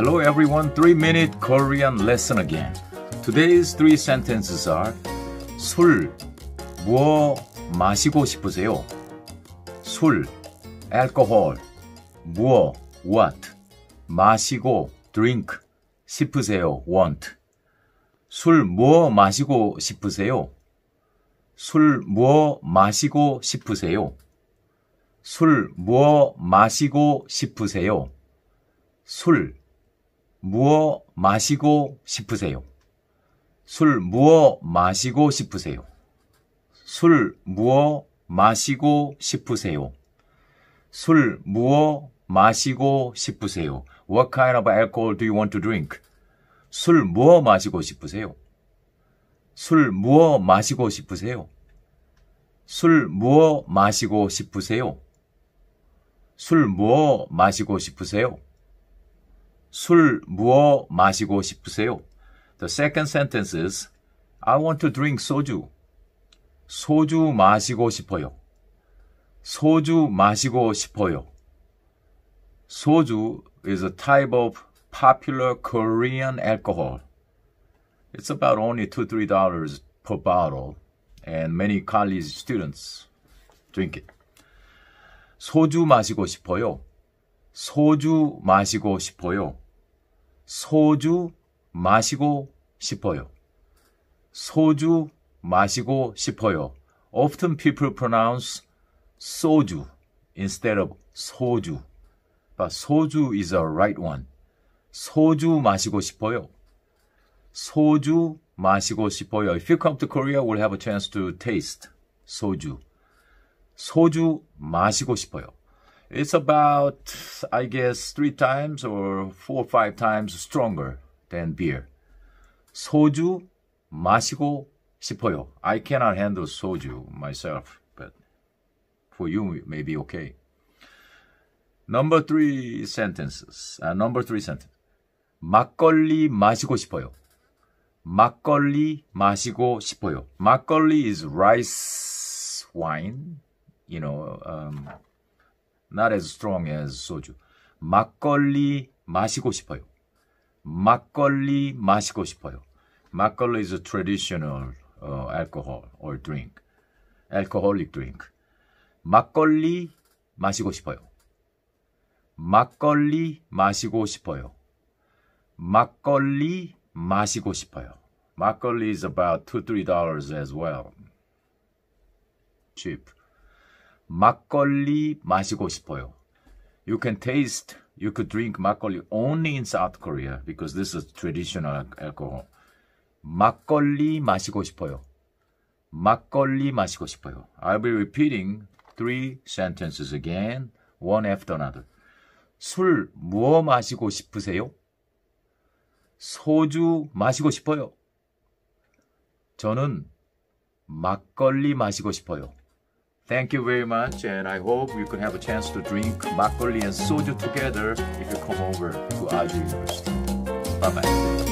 Hello everyone, 3 minute Korean lesson again. Today's three sentences are 술, 뭐 마시고 싶으세요? 술, alcohol, 뭐, what, 마시고, drink, 싶으세요, want. 술뭐 마시고 싶으세요? 술뭐 마시고 싶으세요? 술뭐 마시고 싶으세요? 술 무어 마시고 싶으세요? 술무어 마시고 싶으세요? 술무어 마시고 싶으세요? 술무어 마시고 싶으세요? What kind of alcohol do you want to drink? 술무어 마시고 싶으세요? 술무어 마시고 싶으세요? 술무어 마시고 싶으세요? 술무 무어 마시고 싶으세요? 술 무어 마시고 싶으세요? The second sentence is I want to drink 소주. 소주 마시고 싶어요. 소주 마시고 싶어요. 소주 is a type of popular Korean alcohol. It's about only two, three dollars per bottle, and many college students drink it. 소주 마시고 싶어요. 소주 마시고 싶어요. 소주 마시고 싶어요. 소주 마시고 싶어요. Often people pronounce 소주 instead of 소주. But 소주 is a right one. 소주 마시고 싶어요. 소주 마시고 싶어요. If you come to Korea, we'll have a chance to taste 소주. 소주 마시고 싶어요. It's about, I guess, three times or four or five times stronger than beer. Soju, 마시고 싶어요. I cannot handle soju myself, but for you it may be okay. Number three sentences. Uh, number three sentence. 막걸리 마시고 싶어요. 막걸리 마시고 싶어요. 막걸리 is rice wine, you know, um, Not as strong as 소주. 막걸리 마시고 싶어요. 막걸리 마시고 싶어요. 막걸리 is a traditional uh, alcohol or drink. alcoholic drink. 막걸리 마시고 싶어요. 막걸리 마시고 싶어요. 막걸리 마시고 싶어요. 막걸리 is about 2, 3 dollars as well. cheap. 막걸리 마시고 싶어요. You can taste, you could drink 막걸리 only in South Korea because this is traditional alcohol. 막걸리 마시고 싶어요. 막걸리 마시고 싶어요. I'll be repeating three sentences again, one after another. 술뭐 마시고 싶으세요? 소주 마시고 싶어요. 저는 막걸리 마시고 싶어요. Thank you very much, and I hope you can have a chance to drink makgeolli and soju together if you come over to Aju University. Bye bye.